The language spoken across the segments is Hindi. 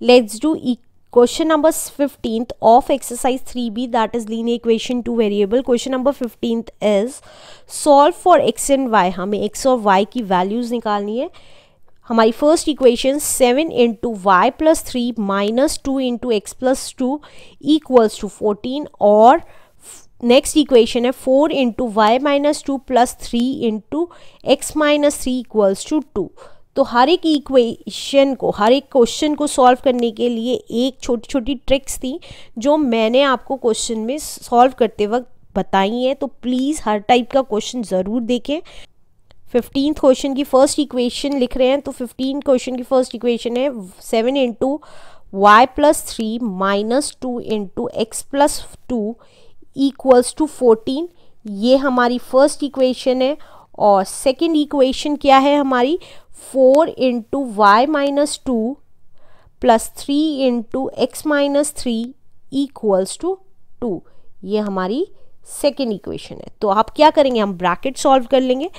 let's do e question number 15th of exercise 3b that is linear equation 2 variable question number 15th is solve for x and y हमें x और y की values निकालनी है हमारी first equation seven into y plus three minus two into x plus two equals to fourteen और नेक्स्ट इक्वेशन है four into y minus two plus three into x minus three equals to two तो हर एक इक्वेशन को हर एक क्वेश्चन को सॉल्व करने के लिए एक छोटी छोटी ट्रिक्स थी जो मैंने आपको क्वेश्चन में सॉल्व करते वक्त बताई हैं तो प्लीज़ हर टाइप का क्वेश्चन ज़रूर देखें फिफ्टीन क्वेश्चन की फर्स्ट इक्वेशन लिख रहे हैं तो फिफ्टीन क्वेश्चन की फर्स्ट इक्वेशन है seven into y plus three minus two into x plus two equals to fourteen ये हमारी फर्स्ट इक्वेशन है और सेकेंड इक्वेशन क्या है हमारी four into y minus two plus three into x minus three equals to two ये हमारी सेकेंड इक्वेशन है तो आप क्या करेंगे हम ब्रैकेट सॉल्व कर लेंगे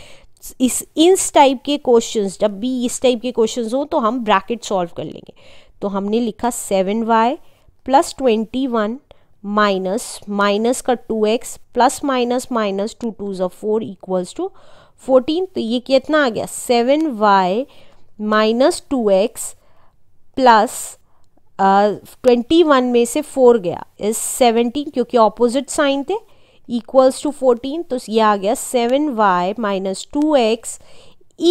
इस इस टाइप के क्वेश्चंस जब भी इस टाइप के क्वेश्चंस हों तो हम ब्रैकेट सॉल्व कर लेंगे तो हमने लिखा seven y plus twenty one minus minus का two x plus minus minus two two ज़ा फोर इक्वल्स टू फोर्टीन तो ये कितना आ गया seven y minus two x plus twenty one में से फोर गया इस सेवनटीन क्योंकि ऑपोजिट साइन थे इक्वल्स टू फोर्टीन तो ये आ गया seven y minus two x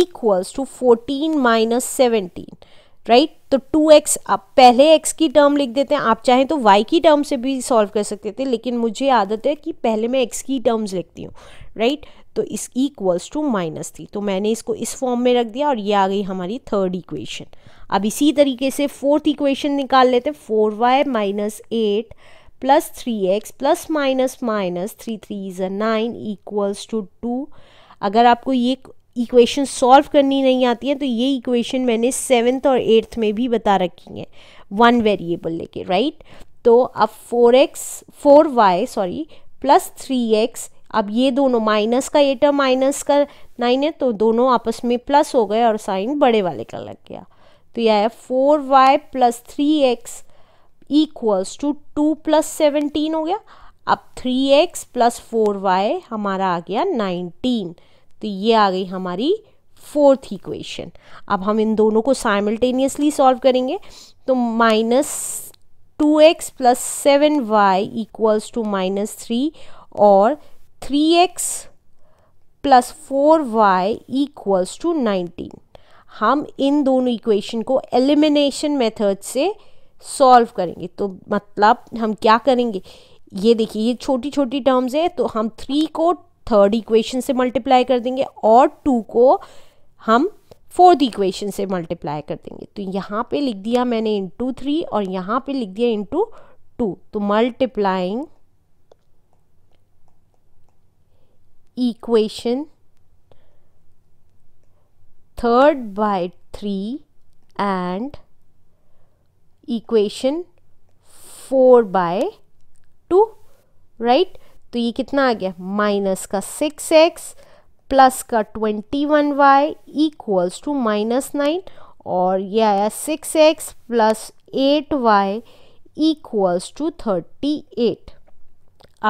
equals to fourteen minus seventeen right तो टू एक्स आप पहले एक्स की टर्म लिख देते हैं आप चाहें तो वाई की टर्म से भी सॉल्व कर सकते थे लेकिन मुझे आदत है कि पहले मैं एक्स की टर्म्स लिखती हूँ राइट तो इस इक्वल्स टू माइनस थी तो मैंने इसको इस फॉर्म में रख दिया और ये आ गई हमारी थर्ड इक्वेशन अब इसी तरीके से फोर्थ इक्वेशन निकाल लेते हैं four y minus eight plus three x plus minus minus three three is a nine equals to two अगर आपको ये इक्वेशन सॉल्व करनी नहीं आती है तो ये इक्वेशन मैंने सेवन्थ और एट्थ में भी बता रखी है वन वेरिएबल लेके राइट तो अब four x four y sorry plus three x अब ये दोनों माइनस का एट है माइनस का नाइन है तो दोनों आपस में प्लस हो गए और साइन बड़े वाले का लग गया तो यह है four y plus three x equals to two plus seventeen हो गया अब three x plus four y हमारा आ गया नाइनटीन तो ये आ गई हमारी फोर्थ इक्वेशन अब हम इन दोनों को साइमल्टेनियसली सॉल्व करेंगे तो minus two x plus seven y equals to minus three और three x plus four y equals to nineteen हम इन दोनों इक्वेशन को एलिमिनेशन मेथड से सॉल्व करेंगे तो मतलब हम क्या करेंगे ये देखिए ये छोटी छोटी टर्म्स है तो हम थ्री को थर्ड इक्वेशन से मल्टीप्लाई कर देंगे और टू को हम फोर्थ इक्वेशन से मल्टीप्लाई कर देंगे तो यहाँ पे लिख दिया मैंने इंटू थ्री और यहाँ पे लिख दिया इंटू टू तो multiplying equation third by three and equation four by two right तो ये कितना आ गया माइनस का सिक्स एक्स प्लस का twenty one y equals to minus nine और ये आया six x plus eight y equals to thirty eight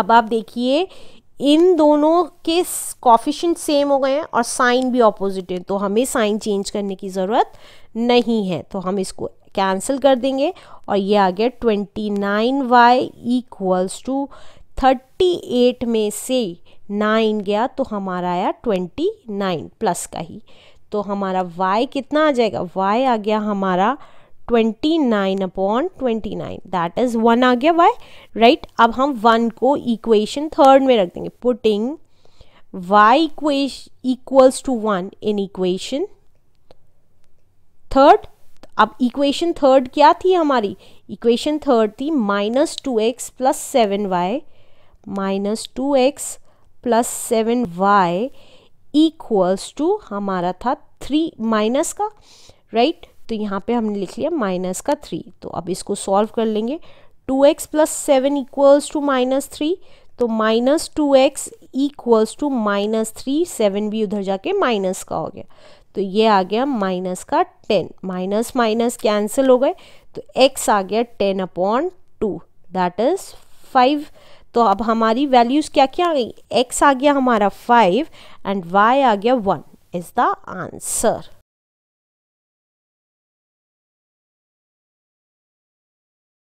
अब आप देखिए इन दोनों के कॉफिशेंट सेम हो गए हैं और साइन भी ऑपोजिट है तो हमें साइन चेंज करने की ज़रूरत नहीं है तो हम इसको कैंसिल कर देंगे और ये आ गया twenty nine y equals to thirty eight में से नाइन गया तो हमारा आया ट्वेंटी नाइन प्लस का ही तो हमारा y कितना आ जाएगा y आ गया हमारा twenty nine upon twenty nine that is one आ गया वाई राइट right? अब हम वन को इक्वेशन थर्ड में रख देंगे putting y equals to one in equation third अब इक्वेशन थर्ड क्या थी हमारी इक्वेशन थर्ड थी minus two x plus seven y minus two x plus seven y equals to हमारा था थ्री माइनस का राइट right? तो यहाँ पे हमने लिख लिया माइनस का थ्री तो अब इसको सॉल्व कर लेंगे two x plus seven equals to minus three तो minus two x equals to minus three seven भी उधर जाके माइनस का हो गया तो ये आ गया माइनस का टेन माइनस माइनस कैंसिल हो गए तो एक्स आ गया ten upon two that is five तो अब हमारी वैल्यूज़ क्या क्या आ गई एक्स आ गया हमारा फाइव एंड वाई आ गया वन इज़ द आंसर